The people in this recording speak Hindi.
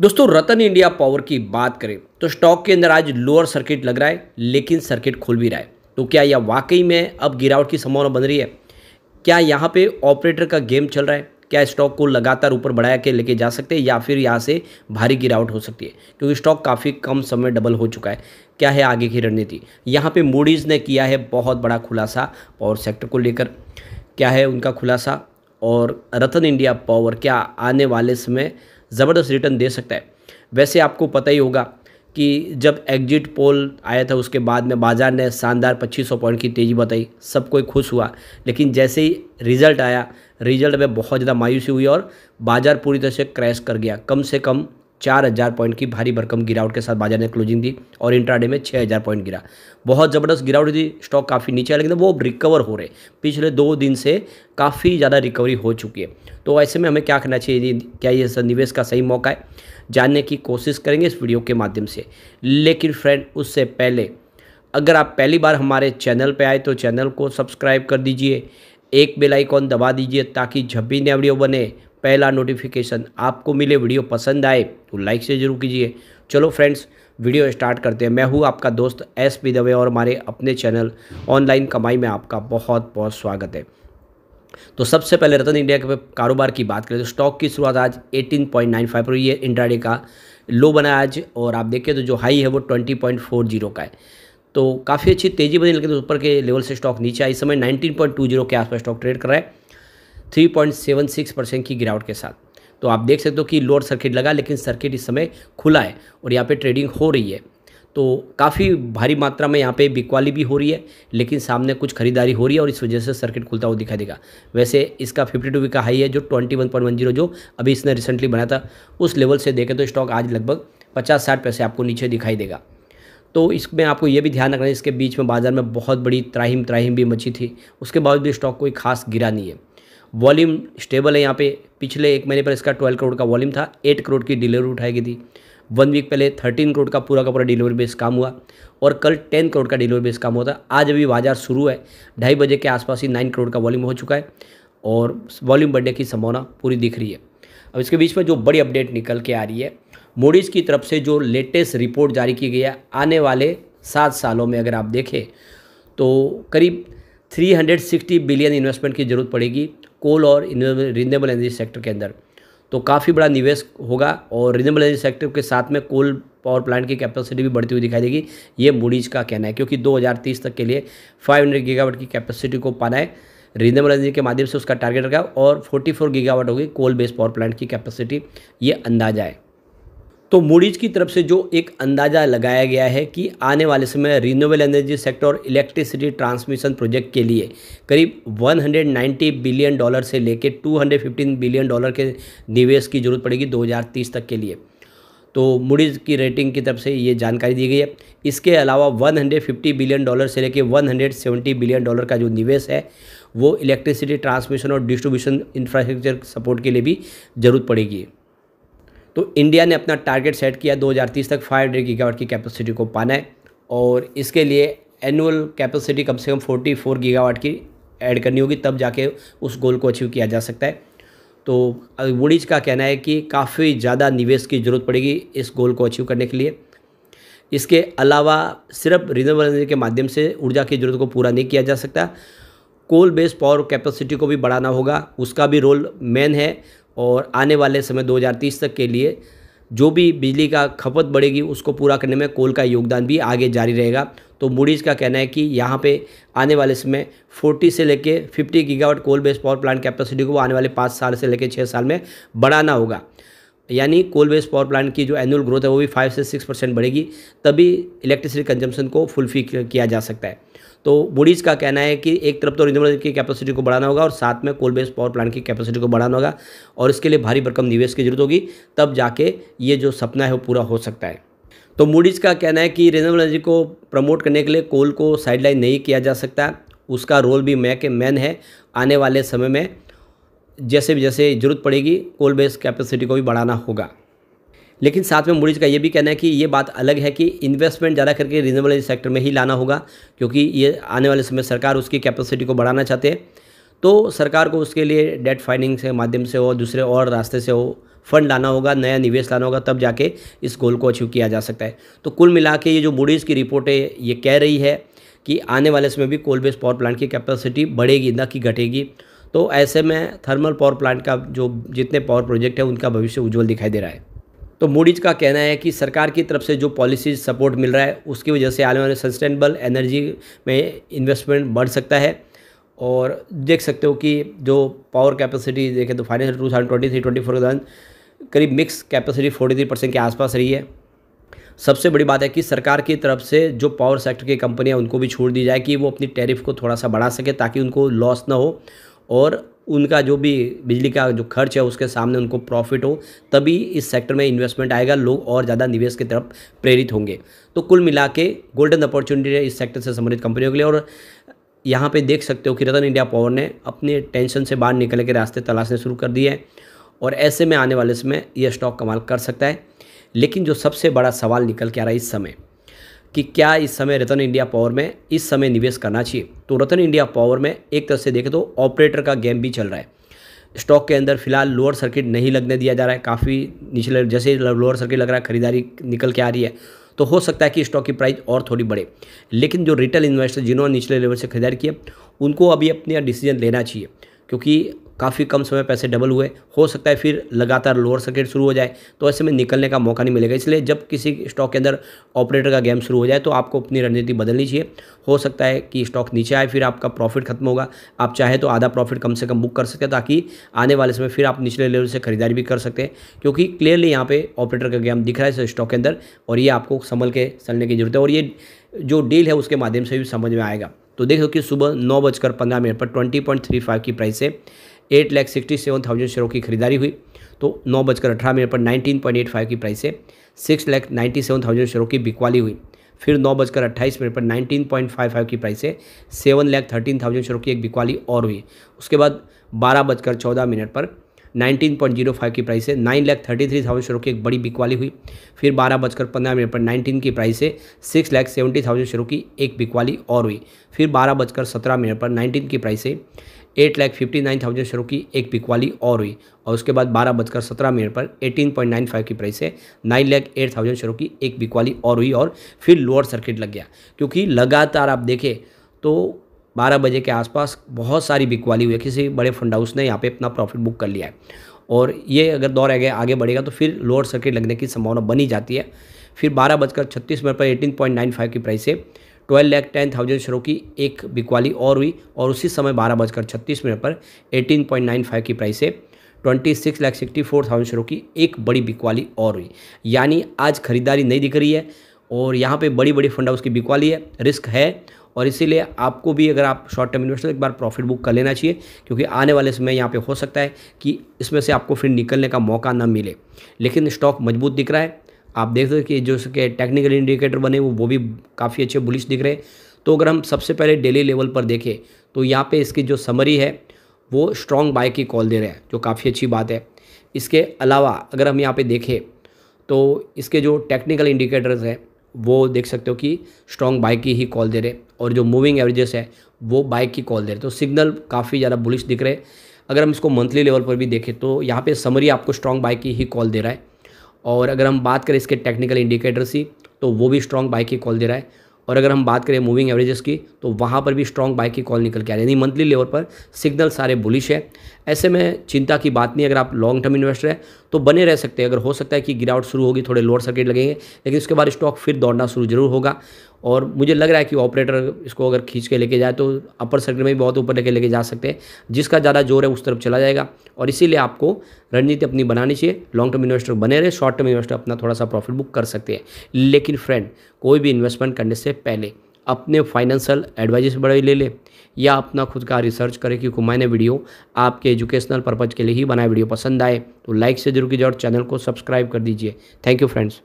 दोस्तों रतन इंडिया पावर की बात करें तो स्टॉक के अंदर आज लोअर सर्किट लग रहा है लेकिन सर्किट खुल भी रहा है तो क्या यह वाकई में अब गिरावट की संभावना बन रही है क्या यहाँ पे ऑपरेटर का गेम चल रहा है क्या स्टॉक को लगातार ऊपर बढ़ाया के लेके जा सकते हैं या फिर यहाँ से भारी गिरावट हो सकती है क्योंकि स्टॉक काफ़ी कम समय डबल हो चुका है क्या है आगे की रणनीति यहाँ पे मूडीज़ ने किया है बहुत बड़ा खुलासा पावर सेक्टर को लेकर क्या है उनका खुलासा और रतन इंडिया पावर क्या आने वाले समय ज़बरदस्त रिटर्न दे सकता है वैसे आपको पता ही होगा कि जब एग्जिट पोल आया था उसके बाद में बाज़ार ने शानदार 2500 पॉइंट की तेज़ी बताई सब कोई खुश हुआ लेकिन जैसे ही रिज़ल्ट आया रिज़ल्ट में बहुत ज़्यादा मायूसी हुई और बाज़ार पूरी तरह से क्रैश कर गया कम से कम चार हज़ार पॉइंट की भारी भरकम गिरावट के साथ बाजार ने क्लोजिंग दी और इंट्राडे में छः हज़ार पॉइंट गिरा बहुत ज़बरदस्त गिरावट थी स्टॉक काफ़ी नीचे है लेकिन वो रिकवर हो रहे पिछले दो दिन से काफ़ी ज़्यादा रिकवरी हो चुकी है तो ऐसे में हमें क्या करना चाहिए क्या ये निवेश का सही मौका है जानने की कोशिश करेंगे इस वीडियो के माध्यम से लेकिन फ्रेंड उससे पहले अगर आप पहली बार हमारे चैनल पर आए तो चैनल को सब्सक्राइब कर दीजिए एक बेलाइकॉन दबा दीजिए ताकि जब भी नया वीडियो बने पहला नोटिफिकेशन आपको मिले वीडियो पसंद आए तो लाइक से जरूर कीजिए चलो फ्रेंड्स वीडियो स्टार्ट करते हैं मैं हूँ आपका दोस्त एस पी दवे और हमारे अपने चैनल ऑनलाइन कमाई में आपका बहुत बहुत स्वागत है तो सबसे पहले रतन इंडिया के कारोबार की बात करें तो स्टॉक की शुरुआत आज 18.95 पर है इंड्राडे का लो बना आज और आप देखिए तो जो हाई है वो 20.40 का है तो काफ़ी अच्छी तेज़ी बनी लेकिन ऊपर के लेवल से स्टॉक नीचे आई इस समय 19.20 के आसपास स्टॉक ट्रेड कर रहा है 3.76 परसेंट की गिरावट के साथ तो आप देख सकते हो कि लोअर सर्किट लगा लेकिन सर्किट इस समय खुला है और यहाँ पे ट्रेडिंग हो रही है तो काफ़ी भारी मात्रा में यहाँ पे बिकवाली भी हो रही है लेकिन सामने कुछ खरीदारी हो रही है और इस वजह से सर्किट खुलता हुआ दिखाई देगा वैसे इसका फिफ्टी टू का हाई है जो twenty one point one zero जो अभी इसने रिसेंटली बनाया था उस लेवल से देखें तो स्टॉक आज लगभग पचास साठ पैसे आपको नीचे दिखाई देगा तो इसमें आपको ये भी ध्यान रखना है इसके बीच में बाज़ार में बहुत बड़ी त्राहिम त्राहिम भी मची थी उसके बाद भी स्टॉक कोई खास गिरा नहीं है वॉल्यूम स्टेबल है यहाँ पे पिछले एक महीने पर इसका ट्वेल्व करोड़ का वॉल्यूम था एट करोड़ की डिलीवरी उठाई गई थी वन वीक पहले थर्टीन करोड़ का पूरा का पूरा डिलीवरी बेस काम हुआ और कल टेन करोड़ का डिलीवरी बेस काम हुआ था आज अभी बाजार शुरू है ढाई बजे के आसपास ही नाइन करोड़ का वॉल्यूम हो चुका है और वॉल्यूम बढ़ने की संभावना पूरी दिख रही है अब इसके बीच में जो बड़ी अपडेट निकल के आ रही है मोडीज़ की तरफ से जो लेटेस्ट रिपोर्ट जारी की गई है आने वाले सात सालों में अगर आप देखें तो करीब 360 बिलियन इन्वेस्टमेंट की ज़रूरत पड़ेगी कोल और रिन्यूएबल एनर्जी सेक्टर के अंदर तो काफ़ी बड़ा निवेश होगा और रिन्यूएबल एनर्जी सेक्टर के साथ में कोल पावर प्लांट की कैपेसिटी भी बढ़ती हुई दिखाई देगी ये मूडीज का कहना है क्योंकि 2030 तक के लिए 500 हंड्रेड की कैपेसिटी को पाना है रिन्यूएबल एनर्जी के माध्यम से उसका टारगेट रखा और 44 गीगावाट होगी कोल बेस्ड पावर प्लांट की कैपेसिटी ये अंदाजा है तो मूडीज की तरफ से जो एक अंदाज़ा लगाया गया है कि आने वाले समय रिन्यूएबल एनर्जी सेक्टर और इलेक्ट्रिसिटी ट्रांसमिशन प्रोजेक्ट के लिए करीब 190 बिलियन डॉलर से लेकर 215 बिलियन डॉलर के निवेश की ज़रूरत पड़ेगी 2030 तक के लिए तो मूडीज़ की रेटिंग की तरफ से ये जानकारी दी गई है इसके अलावा 150 बिलियन डॉलर से लेकर 170 बिलियन डॉलर का जो निवेश है वो इलेक्ट्रिसिटी ट्रांसमिशन और डिस्ट्रीब्यूशन इंफ्रास्ट्रक्चर सपोर्ट के लिए भी ज़रूरत पड़ेगी तो इंडिया ने अपना टारगेट सेट किया दो तक फाइव हंड्रेड गीगावाट की कैपेसिटी को पाना है और इसके लिए एनुअल कैपेसिटी कम से कम 44 गीगावाट की ऐड करनी होगी तब जाके उस गोल को अचीव किया जा सकता है तो वुडिज का कहना है कि काफ़ी ज़्यादा निवेश की ज़रूरत पड़ेगी इस गोल को अचीव करने के लिए इसके अलावा सिर्फ रिन्यूएबल एनर्जी के माध्यम से ऊर्जा की ज़रूरत को पूरा नहीं किया जा सकता कोल बेस्ड पावर कैपेसिटी को भी बढ़ाना होगा उसका भी रोल मेन है और आने वाले समय 2030 तक के लिए जो भी बिजली का खपत बढ़ेगी उसको पूरा करने में कोल का योगदान भी आगे जारी रहेगा तो मूडीज़ का कहना है कि यहाँ पे आने वाले समय 40 से लेके 50 gigawatt coal based power plant capacity को आने वाले पाँच साल से लेके छः साल में बढ़ाना होगा यानी कोल बेस्ड पावर प्लांट की जो एनुअल ग्रोथ है वो भी फाइव से सिक्स परसेंट बढ़ेगी तभी इलेक्ट्रिसिटी कंजम्पन को फुलफिल किया जा सकता है तो बुडीज का कहना है कि एक तरफ तो रिन्यूएबल की कैपेसिटी को बढ़ाना होगा और साथ में कोल बेस्ड पावर प्लांट की कैपेसिटी को बढ़ाना होगा और इसके लिए भारी भरकम निवेश की जरूरत होगी तब जाके ये जो सपना है वो पूरा हो सकता है तो मूडीज़ का कहना है कि रिन्यूएबल एनर्जी को प्रमोट करने के लिए कोल को साइडलाइन नहीं किया जा सकता उसका रोल भी मैं के मैन है आने वाले समय में जैसे भी जैसे ज़रूरत पड़ेगी कोल बेस्ड कैपेसिटी को भी बढ़ाना होगा लेकिन साथ में मुड़ीज का ये भी कहना है कि ये बात अलग है कि इन्वेस्टमेंट ज़्यादा करके रीजनेबल सेक्टर में ही लाना होगा क्योंकि ये आने वाले समय सरकार उसकी कैपेसिटी को बढ़ाना चाहते हैं तो सरकार को उसके लिए डेट फाइनिंग के माध्यम से हो दूसरे और रास्ते से हो फंड लाना होगा नया निवेश लाना होगा तब जाके इस गोल को अचीव किया जा सकता है तो कुल मिला के ये जो मूडीज़ की रिपोर्ट है ये कह रही है कि आने वाले समय भी कोल बेस्ड पावर प्लांट की कैपेसिटी बढ़ेगी ना कि घटेगी तो ऐसे में थर्मल पावर प्लांट का जो जितने पावर प्रोजेक्ट है उनका भविष्य उज्जवल दिखाई दे रहा है तो मूडीज का कहना है कि सरकार की तरफ से जो पॉलिसी सपोर्ट मिल रहा है उसकी वजह से आने वाले सस्टेनेबल एनर्जी में इन्वेस्टमेंट बढ़ सकता है और देख सकते हो कि जो पावर कैपेसिटी देखें तो financial two thousand twenty three twenty four के दौरान करीब mix capacity forty three percent के आसपास रही है सबसे बड़ी बात है कि सरकार की तरफ से जो पावर सेक्टर की कंपनियां उनको भी छोड़ दी जाए कि वो अपनी टैरिफ को थोड़ा सा बढ़ा सके ताकि उनको लॉस ना हो और उनका जो भी बिजली का जो खर्च है उसके सामने उनको प्रॉफिट हो तभी इस सेक्टर में इन्वेस्टमेंट आएगा लोग और ज़्यादा निवेश की तरफ प्रेरित होंगे तो कुल मिला के गोल्डन अपॉर्चुनिटी है इस सेक्टर से संबंधित कंपनियों के लिए और यहाँ पे देख सकते हो कि रतन इंडिया पावर ने अपने टेंशन से बाहर निकलने के रास्ते तलाशने शुरू कर दिए हैं और ऐसे में आने वाले समय यह स्टॉक कमाल कर सकता है लेकिन जो सबसे बड़ा सवाल निकल के आ रहा है इस समय कि क्या इस समय रतन इंडिया पावर में इस समय निवेश करना चाहिए तो रतन इंडिया पावर में एक तरह से देखें तो ऑपरेटर का गेम भी चल रहा है स्टॉक के अंदर फिलहाल लोअर सर्किट नहीं लगने दिया जा रहा है काफ़ी निचले जैसे लोअर सर्किट लग रहा है खरीदारी निकल के आ रही है तो हो सकता है कि स्टॉक की प्राइस और थोड़ी बढ़े लेकिन जो रिटेल इन्वेस्टर जिन्होंने निचले लेवल से खरीदारी की है उनको अभी अपने डिसीजन लेना चाहिए क्योंकि काफ़ी कम समय पैसे डबल हुए हो सकता है फिर लगातार लोअर सर्किट शुरू हो जाए तो ऐसे में निकलने का मौका नहीं मिलेगा इसलिए जब किसी स्टॉक के अंदर ऑपरेटर का गेम शुरू हो जाए तो आपको अपनी रणनीति बदलनी चाहिए हो सकता है कि स्टॉक नीचे आए फिर आपका प्रॉफिट खत्म होगा आप चाहे तो आधा प्रॉफिट कम से कम बुक कर सकते हैं ताकि आने वाले समय फिर आप निचले लेवल से खरीदारी भी कर सकते हैं क्योंकि क्लियरली यहाँ पर ऑपरेटर का गेम दिख रहा है स्टॉक के अंदर और ये आपको संभल के चलने की जरूरत है और ये जो डील है उसके माध्यम से भी समझ में आएगा तो देख सकते सुबह नौ बजकर पंद्रह मिनट पर ट्वेंटी पॉइंट थ्री फाइव की प्राइस से eight lakh sixty seven thousand शेयरों की खरीदारी हुई तो नौ बजकर अठारह मिनट पर नाइनटीन पॉइंट एट फाइव की प्राइस से six lakh ninety seven thousand शेयरों की बिकवाली हुई फिर नौ बजकर अट्ठाईस मिनट पर नाइनटीन पॉइंट फाइव फाइव की प्राइस से सेवन लैख थर्टीन थाउजेंड शेयरों की एक बिकवाली और हुई उसके बाद बारह बजकर चौदह मिनट पर 19.05 की प्राइस से nine lakh thirty three thousand शुरू की एक बड़ी बिकवाली हुई फिर बारह बजकर पंद्रह मिनट पर नाइनटीन की प्राइस से सिक्स लैख सेवेंटी थाउजेंड शुरू की एक बिकवाली और हुई फिर बारह बजकर सत्रह मिनट पर नाइनटीन की प्राइस से eight lakh fifty nine thousand शुरू की एक बिकवाली और हुई और उसके बाद बारह बजकर सत्रह मिनट पर एटीन पॉइंट नाइन फाइव की प्राइस से नाइन लाख एट थाउजेंड शुरू की एक बिकवाली और हुई और फिर लोअर सर्किट लग गया क्योंकि लगातार आप देखें तो बारह बजे के आसपास बहुत सारी बिकवाली हुई है किसी बड़े फंड हाउस ने यहाँ पे अपना प्रॉफिट बुक कर लिया है और ये अगर दौर आगे आगे बढ़ेगा तो फिर लोअर सर्किट लगने की संभावना बनी जाती है फिर बारह बजकर छत्तीस मिनट पर एटीन पॉइंट नाइन फाइव की प्राइस से ट्वेल्व लैख टेन थाउजेंड शेयरों की एक बिकवाली और हुई और उसी समय बारह बजकर छत्तीस मिनट पर एटीन पॉइंट नाइन फाइव की प्राइस से twenty six lakh sixty four thousand शेयरों की एक बड़ी बिकवाली और हुई यानी आज खरीदारी नहीं दिख रही है और यहाँ पे बड़ी बड़ी फंड हाउस की बिकवाली है रिस्क है और इसीलिए आपको भी अगर आप शॉर्ट टर्म इन्वेस्टर एक बार प्रॉफिट बुक कर लेना चाहिए क्योंकि आने वाले समय यहाँ पे हो सकता है कि इसमें से आपको फिर निकलने का मौका ना मिले लेकिन स्टॉक मजबूत दिख रहा है आप देख सकते कि जो उसके टेक्निकल इंडिकेटर बने वो वो भी काफ़ी अच्छे बुलिश दिख रहे तो अगर हम सबसे पहले डेली लेवल पर देखें तो यहाँ पर इसकी जो समरी है वो स्ट्रॉन्ग बाय की कॉल दे रहे हैं जो काफ़ी अच्छी बात है इसके अलावा अगर हम यहाँ पर देखें तो इसके जो टेक्निकल इंडिकेटर्स हैं वो देख सकते हो कि स्ट्रॉन्ग बाइक की ही कॉल दे रहे और जो मूविंग एवरेजेस है वो बाइक की कॉल दे रहे तो सिग्नल काफ़ी ज़्यादा बुलिश दिख रहे अगर हम इसको मंथली लेवल पर भी देखें तो यहाँ पे समरी आपको स्ट्रॉन्ग बाइक की ही कॉल दे रहा है और अगर हम बात करें इसके टेक्निकल इंडिकेटर्स ही तो वो भी स्ट्रॉन्ग बाइक की कॉल दे रहा है और अगर हम बात करें मूविंग एवरेजेस की तो वहाँ पर भी स्ट्रॉन्ग बाइक की कॉल निकल के आ रही है यानी मंथली लेवल पर सिग्नल सारे बुलिश है ऐसे में चिंता की बात नहीं अगर आप लॉन्ग टर्म इन्वेस्टर हैं तो बने रह सकते हैं अगर हो सकता है कि गिरावट शुरू होगी थोड़े लोअर सर्किट लगेंगे लेकिन उसके बाद स्टॉक फिर दौड़ना शुरू जरूर होगा और मुझे लग रहा है कि ऑपरेटर इसको अगर खींच के लेके जाए तो अपर सर्किट में भी बहुत ऊपर लेके लेके जा सकते हैं जिसका ज़्यादा जोर है उस तरफ चला जाएगा और इसीलिए आपको रणनीति अपनी बनानी चाहिए लॉन्ग टर्म इन्वेस्टर बने रहे शॉर्ट टर्म इन्वेस्टर अपना थोड़ा सा प्रॉफिट बुक कर सकते हैं लेकिन फ्रेंड कोई भी इन्वेस्टमेंट करने से पहले अपने फाइनेंशियल एडवाइजर से बड़े ले ले या अपना खुद का रिसर्च करें क्योंकि मैंने वीडियो आपके एजुकेशनल पर्पज़ के लिए ही बनाया वीडियो पसंद आए तो लाइक से जरूर कीजिए और चैनल को सब्सक्राइब कर दीजिए थैंक यू फ्रेंड्स